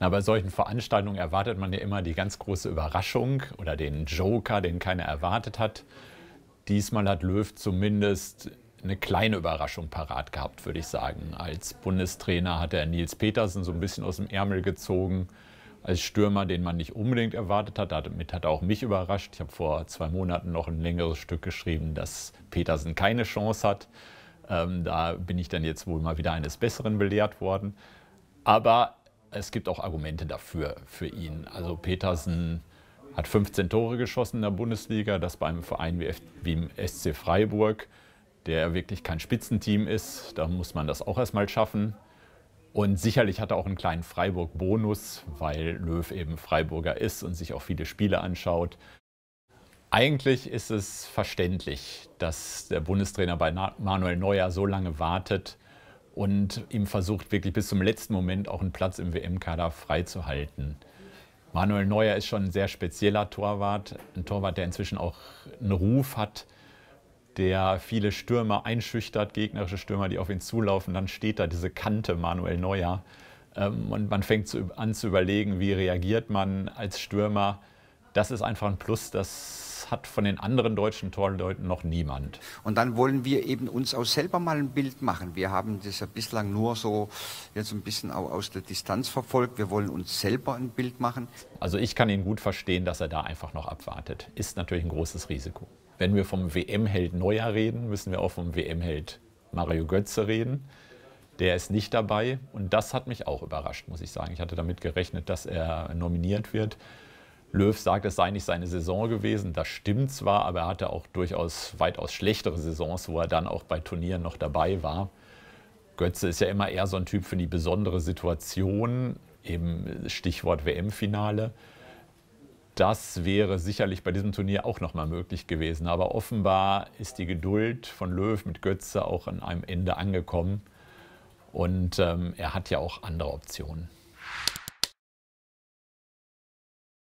Na, bei solchen Veranstaltungen erwartet man ja immer die ganz große Überraschung oder den Joker, den keiner erwartet hat. Diesmal hat Löw zumindest eine kleine Überraschung parat gehabt, würde ich sagen. Als Bundestrainer hat er Nils Petersen so ein bisschen aus dem Ärmel gezogen. Als Stürmer, den man nicht unbedingt erwartet hat, damit hat er auch mich überrascht. Ich habe vor zwei Monaten noch ein längeres Stück geschrieben, dass Petersen keine Chance hat. Ähm, da bin ich dann jetzt wohl mal wieder eines Besseren belehrt worden. Aber es gibt auch Argumente dafür für ihn. Also Petersen hat 15 Tore geschossen in der Bundesliga, das bei einem Verein wie, F wie im SC Freiburg, der wirklich kein Spitzenteam ist, da muss man das auch erstmal schaffen. Und sicherlich hat er auch einen kleinen Freiburg-Bonus, weil Löw eben Freiburger ist und sich auch viele Spiele anschaut. Eigentlich ist es verständlich, dass der Bundestrainer bei Manuel Neuer so lange wartet, und ihm versucht wirklich bis zum letzten Moment auch einen Platz im WM-Kader freizuhalten. Manuel Neuer ist schon ein sehr spezieller Torwart, ein Torwart, der inzwischen auch einen Ruf hat, der viele Stürmer einschüchtert, gegnerische Stürmer, die auf ihn zulaufen. Dann steht da diese Kante Manuel Neuer ähm, und man fängt an zu überlegen, wie reagiert man als Stürmer. Das ist einfach ein Plus, das hat von den anderen deutschen Torleuten noch niemand. Und dann wollen wir eben uns auch selber mal ein Bild machen. Wir haben das ja bislang nur so jetzt ein bisschen auch aus der Distanz verfolgt. Wir wollen uns selber ein Bild machen. Also ich kann ihn gut verstehen, dass er da einfach noch abwartet. Ist natürlich ein großes Risiko. Wenn wir vom WM-Held Neuer reden, müssen wir auch vom WM-Held Mario Götze reden. Der ist nicht dabei und das hat mich auch überrascht, muss ich sagen. Ich hatte damit gerechnet, dass er nominiert wird. Löw sagt, es sei nicht seine Saison gewesen. Das stimmt zwar, aber er hatte auch durchaus weitaus schlechtere Saisons, wo er dann auch bei Turnieren noch dabei war. Götze ist ja immer eher so ein Typ für die besondere Situation, eben Stichwort WM-Finale. Das wäre sicherlich bei diesem Turnier auch nochmal möglich gewesen. Aber offenbar ist die Geduld von Löw mit Götze auch an einem Ende angekommen. Und ähm, er hat ja auch andere Optionen.